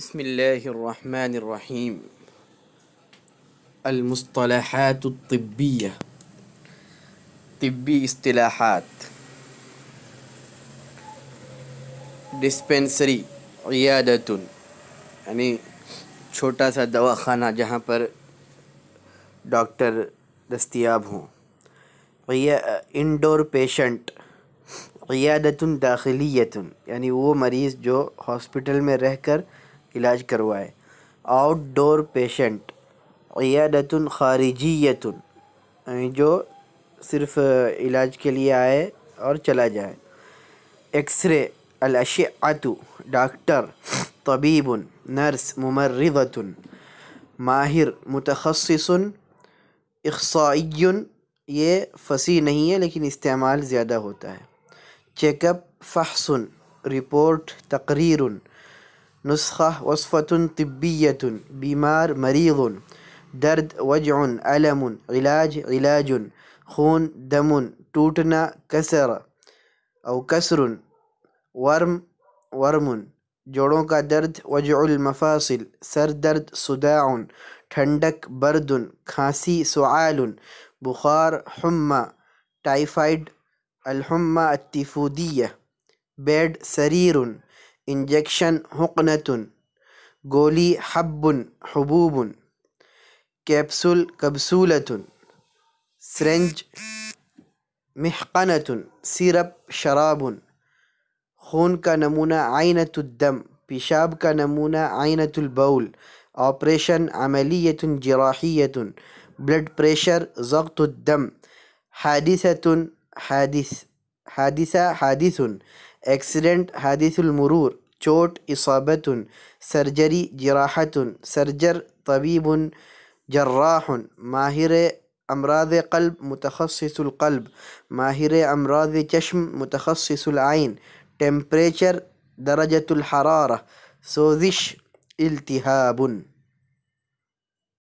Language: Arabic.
بسم الله الرحمن الرحيم المصطلحات الطبيه طبي اصطلاحات ڈسپینسری عیادت یعنی چھوٹا سا دوا خانہ جہاں پر ڈاکٹر دستیاب ہوں انڈور پیشنٹ عیادت داخلیت یعنی وہ مریض جو ہاسپٹل میں رہ کر इलाज करवाए outdoor patient यादतन खारिजीतन जो सिर्फ इलाज के लिए आए और चला जाए एक्सरे अलशातु डॉक्टर तबीब नर्स ममरतन माहिर मुतखसन इकसाइन ये फसी नहीं है लेकिन इस्तेमाल ज़्यादा होता है चेकअप फ़हसन रिपोर्ट तकरीरन نسخة وصفة طبية بمار مريض درد وجع ألم علاج علاج خون دم توتنا كسر أو كسر ورم ورم جوڑوں کا درد وجع المفاصل سر درد صداع ٹھنڈک برد کھانسی سعال بخار حمى ٹائفائڈ الحمى التفودية بیڈ سرير injection حقنة جولي حب حبوب كبسول كبسولة سرنج محقنة سيرب شراب خون کا नमूना عينة الدم पेशाब کا नमूना عينة البول آپریشن عملية جراحية ब्लड پریشر ضغط الدم حادثة حادث حادثة حادث accident حادث المرور چوٹ إصابة سرجري جراحة سرجر طبيب جراح ماهر أمراض قلب متخصص القلب ماهر أمراض چشم متخصص العين temperature درجة الحرارة سوزش التهاب